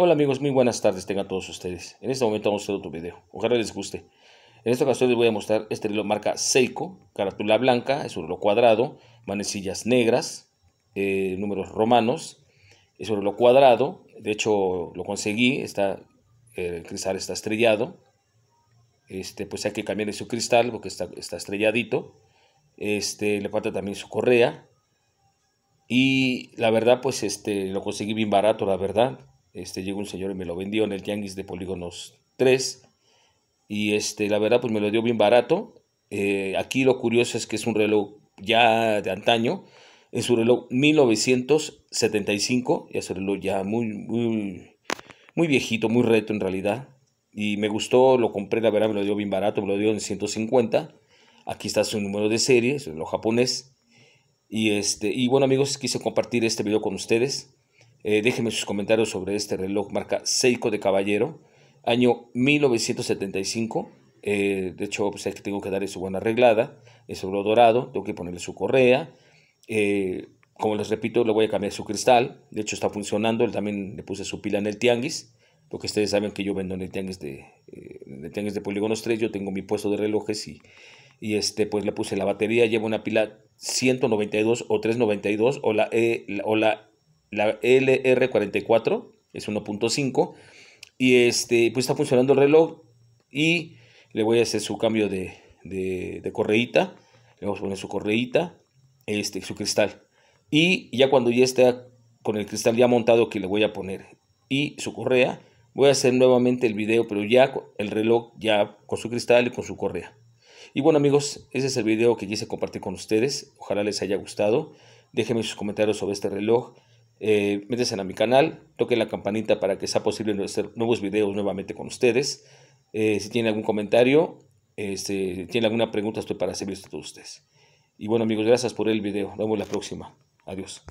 Hola amigos, muy buenas tardes tengan todos ustedes. En este momento vamos a hacer otro video. Ojalá les guste. En esta ocasión les voy a mostrar este reloj marca Seiko, carátula blanca, es un lo cuadrado, manecillas negras, eh, números romanos, es sobre lo cuadrado, de hecho lo conseguí, está, eh, el cristal está estrellado, este, pues hay que cambiarle su cristal porque está, está estrelladito, este, le falta también su correa, y la verdad pues este, lo conseguí bien barato, la verdad, este, llegó un señor y me lo vendió en el Tianguis de Polígonos 3. Y este, la verdad, pues me lo dio bien barato. Eh, aquí lo curioso es que es un reloj ya de antaño. Es un reloj 1975. y es un reloj ya muy, muy, muy viejito, muy reto en realidad. Y me gustó, lo compré, la verdad, me lo dio bien barato, me lo dio en 150. Aquí está su número de serie, es lo japonés. Y, este, y bueno amigos, quise compartir este video con ustedes. Eh, déjenme sus comentarios sobre este reloj marca Seiko de Caballero, año 1975. Eh, de hecho, pues que tengo que darle su buena arreglada, es oro dorado, tengo que ponerle su correa. Eh, como les repito, le voy a cambiar su cristal. De hecho, está funcionando. Él también le puse su pila en el tianguis. Porque ustedes saben que yo vendo en el tianguis de, tianguis de Polígonos 3. Yo tengo mi puesto de relojes y, y este, pues le puse la batería. Lleva una pila 192 o 392 o la, e, o la la LR44, es 1.5, y este, pues está funcionando el reloj y le voy a hacer su cambio de, de, correíta, le vamos a poner su correíta, este, su cristal, y ya cuando ya esté con el cristal ya montado que le voy a poner y su correa, voy a hacer nuevamente el video, pero ya el reloj ya con su cristal y con su correa. Y bueno amigos, ese es el video que quise compartir con ustedes. Ojalá les haya gustado. Déjenme sus comentarios sobre este reloj eh, métanse a mi canal, toquen la campanita para que sea posible hacer nuevos videos nuevamente con ustedes. Eh, si tienen algún comentario, si este, tienen alguna pregunta, estoy para servirles a todos ustedes. Y bueno amigos, gracias por el video. Nos vemos la próxima. Adiós.